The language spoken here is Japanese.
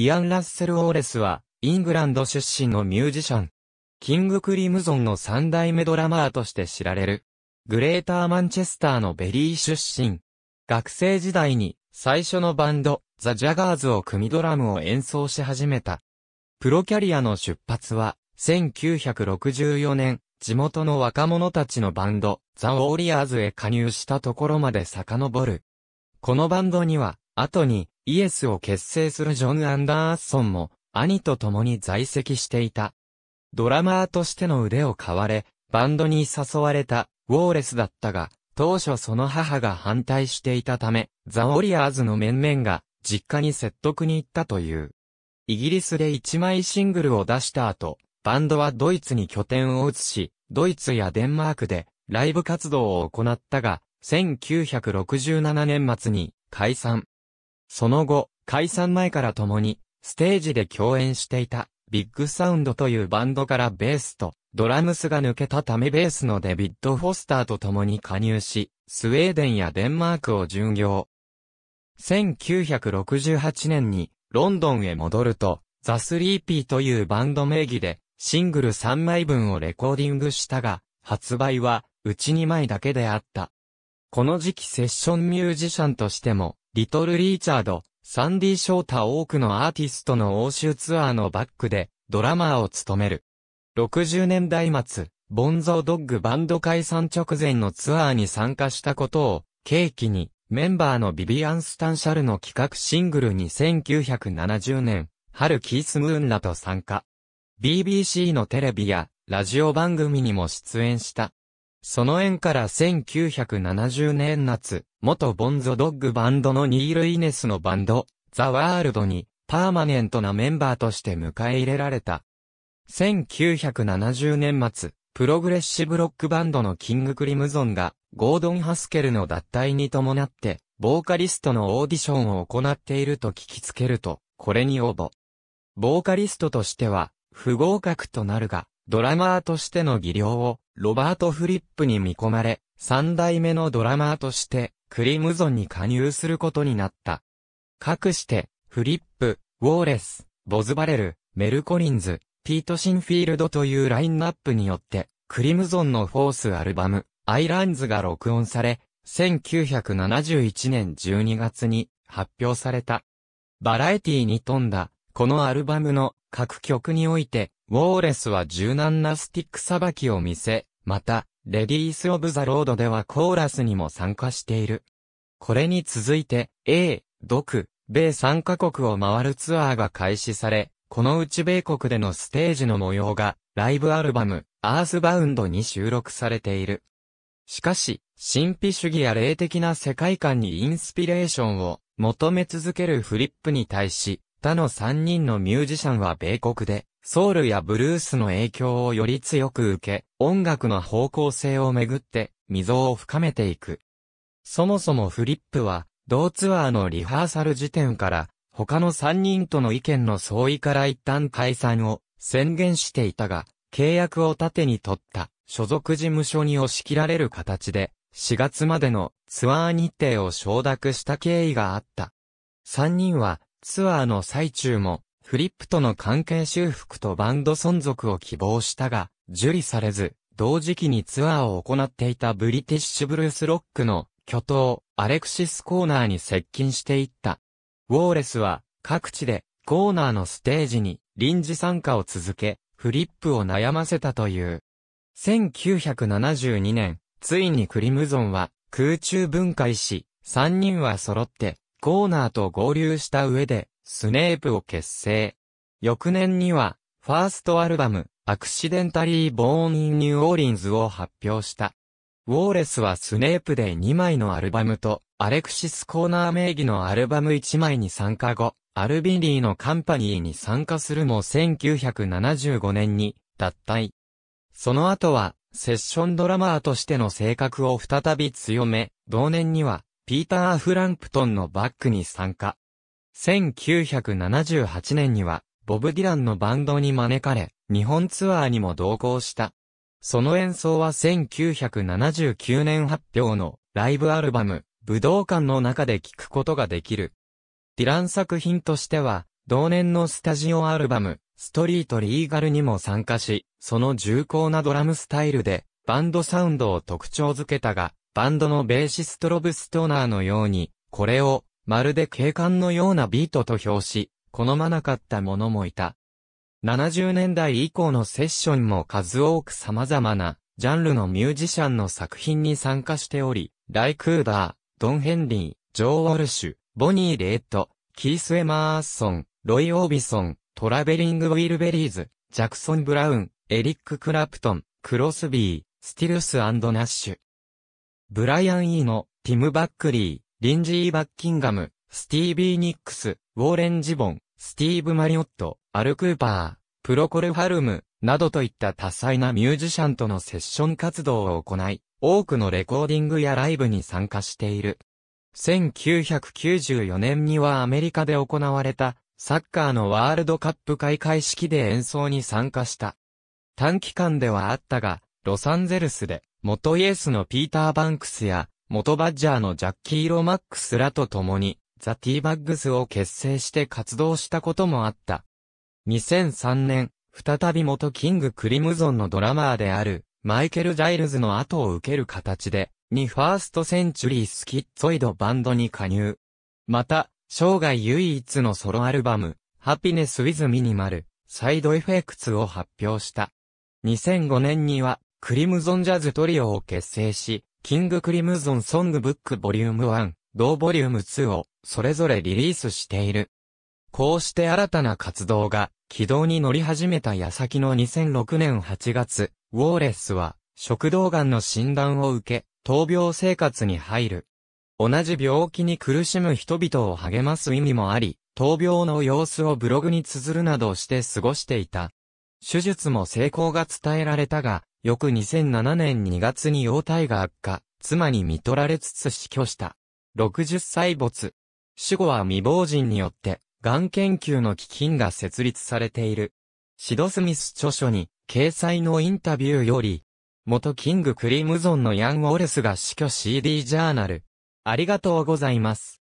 イアン・ラッセル・オーレスは、イングランド出身のミュージシャン。キング・クリムゾンの三代目ドラマーとして知られる。グレーター・マンチェスターのベリー出身。学生時代に、最初のバンド、ザ・ジャガーズを組ドラムを演奏し始めた。プロキャリアの出発は、1964年、地元の若者たちのバンド、ザ・ウォーリアーズへ加入したところまで遡る。このバンドには、後に、イエスを結成するジョン・アンダーソンも、兄と共に在籍していた。ドラマーとしての腕を買われ、バンドに誘われた、ウォーレスだったが、当初その母が反対していたため、ザ・オリアーズの面々が、実家に説得に行ったという。イギリスで1枚シングルを出した後、バンドはドイツに拠点を移し、ドイツやデンマークで、ライブ活動を行ったが、1967年末に解散。その後、解散前から共に、ステージで共演していた、ビッグサウンドというバンドからベースと、ドラムスが抜けたためベースのデビッド・フォスターと共に加入し、スウェーデンやデンマークを巡業。1968年に、ロンドンへ戻ると、ザ・スリーピーというバンド名義で、シングル3枚分をレコーディングしたが、発売は、うち2枚だけであった。この時期セッションミュージシャンとしても、リトル・リーチャード、サンディ・ショータ多くのアーティストの欧州ツアーのバックでドラマーを務める。60年代末、ボンゾードッグバンド解散直前のツアーに参加したことを、契機に、メンバーのビビアン・スタンシャルの企画シングルに1970年、春キース・ムーンらと参加。BBC のテレビや、ラジオ番組にも出演した。その縁から1970年夏、元ボンゾドッグバンドのニール・イネスのバンド、ザ・ワールドに、パーマネントなメンバーとして迎え入れられた。1970年末、プログレッシブロックバンドのキング・クリムゾンが、ゴードン・ハスケルの脱退に伴って、ボーカリストのオーディションを行っていると聞きつけると、これに応募。ボーカリストとしては、不合格となるが、ドラマーとしての技量を、ロバート・フリップに見込まれ、三代目のドラマーとして、クリムゾンに加入することになった。かくして、フリップ、ウォーレス、ボズバレル、メルコリンズ、ピート・シンフィールドというラインナップによって、クリムゾンのフォースアルバム、アイランズが録音され、1971年12月に発表された。バラエティに富んだこのアルバムの各曲において、ウォーレスは柔軟なスティックさばきを見せ、また、レディース・オブ・ザ・ロードではコーラスにも参加している。これに続いて、A、ク、米3カ国を回るツアーが開始され、このうち米国でのステージの模様が、ライブアルバム、アースバウンドに収録されている。しかし、神秘主義や霊的な世界観にインスピレーションを求め続けるフリップに対し、他の3人のミュージシャンは米国で、ソウルやブルースの影響をより強く受け、音楽の方向性をめぐって、溝を深めていく。そもそもフリップは、同ツアーのリハーサル時点から、他の3人との意見の相違から一旦解散を宣言していたが、契約を盾に取った所属事務所に押し切られる形で、4月までのツアー日程を承諾した経緯があった。3人はツアーの最中も、フリップとの関係修復とバンド存続を希望したが、受理されず、同時期にツアーを行っていたブリティッシュブルースロックの巨頭、アレクシス・コーナーに接近していった。ウォーレスは各地でコーナーのステージに臨時参加を続け、フリップを悩ませたという。1972年、ついにクリムゾンは空中分解し、3人は揃ってコーナーと合流した上で、スネープを結成。翌年には、ファーストアルバム、アクシデンタリー・ボーン・イン・ニューオーリンズを発表した。ウォーレスはスネープで2枚のアルバムと、アレクシス・コーナー名義のアルバム1枚に参加後、アルビリーのカンパニーに参加するも1975年に脱退。その後は、セッションドラマーとしての性格を再び強め、同年には、ピーター・フランプトンのバックに参加。1978年には、ボブ・ディランのバンドに招かれ、日本ツアーにも同行した。その演奏は1979年発表のライブアルバム、武道館の中で聴くことができる。ディラン作品としては、同年のスタジオアルバム、ストリートリーガルにも参加し、その重厚なドラムスタイルで、バンドサウンドを特徴づけたが、バンドのベーシストロブストーナーのように、これを、まるで警官のようなビートと評し、好まなかった者もいた。70年代以降のセッションも数多く様々な、ジャンルのミュージシャンの作品に参加しており、ライクーダー、ドン・ヘンリー、ジョー・ウォルシュ、ボニー・レッド、キース・エマーソン、ロイ・オービソン、トラベリング・ウィルベリーズ、ジャクソン・ブラウン、エリック・クラプトン、クロスビー、スティルス・ナッシュ、ブライアン・イーノ、ティム・バックリー、リンジー・バッキンガム、スティービー・ニックス、ウォーレン・ジボン、スティーブ・マリオット、アル・クーパー、プロコル・ファルム、などといった多彩なミュージシャンとのセッション活動を行い、多くのレコーディングやライブに参加している。1994年にはアメリカで行われた、サッカーのワールドカップ開会式で演奏に参加した。短期間ではあったが、ロサンゼルスで元イエスのピーター・バンクスや、元バッジャーのジャッキー・ロマックスらと共に、ザ・ティーバッグスを結成して活動したこともあった。2003年、再び元キング・クリムゾンのドラマーである、マイケル・ジャイルズの後を受ける形で、ニファーストセンチュリー・スキッツォイドバンドに加入。また、生涯唯一のソロアルバム、ハピネス・ウィズ・ミニマル、サイド・エフェクツを発表した。2005年には、クリムゾンジャズトリオを結成し、キングクリムゾンソングブックボリューム1、同ボリューム2をそれぞれリリースしている。こうして新たな活動が軌道に乗り始めた矢先の2006年8月、ウォーレスは食道癌の診断を受け、闘病生活に入る。同じ病気に苦しむ人々を励ます意味もあり、闘病の様子をブログに綴るなどして過ごしていた。手術も成功が伝えられたが、翌2007年2月に容体が悪化、妻に見取られつつ死去した。60歳没。死後は未亡人によって、がん研究の基金が設立されている。シド・スミス著書に、掲載のインタビューより、元キング・クリムゾンのヤン・ウォレスが死去 CD ジャーナル。ありがとうございます。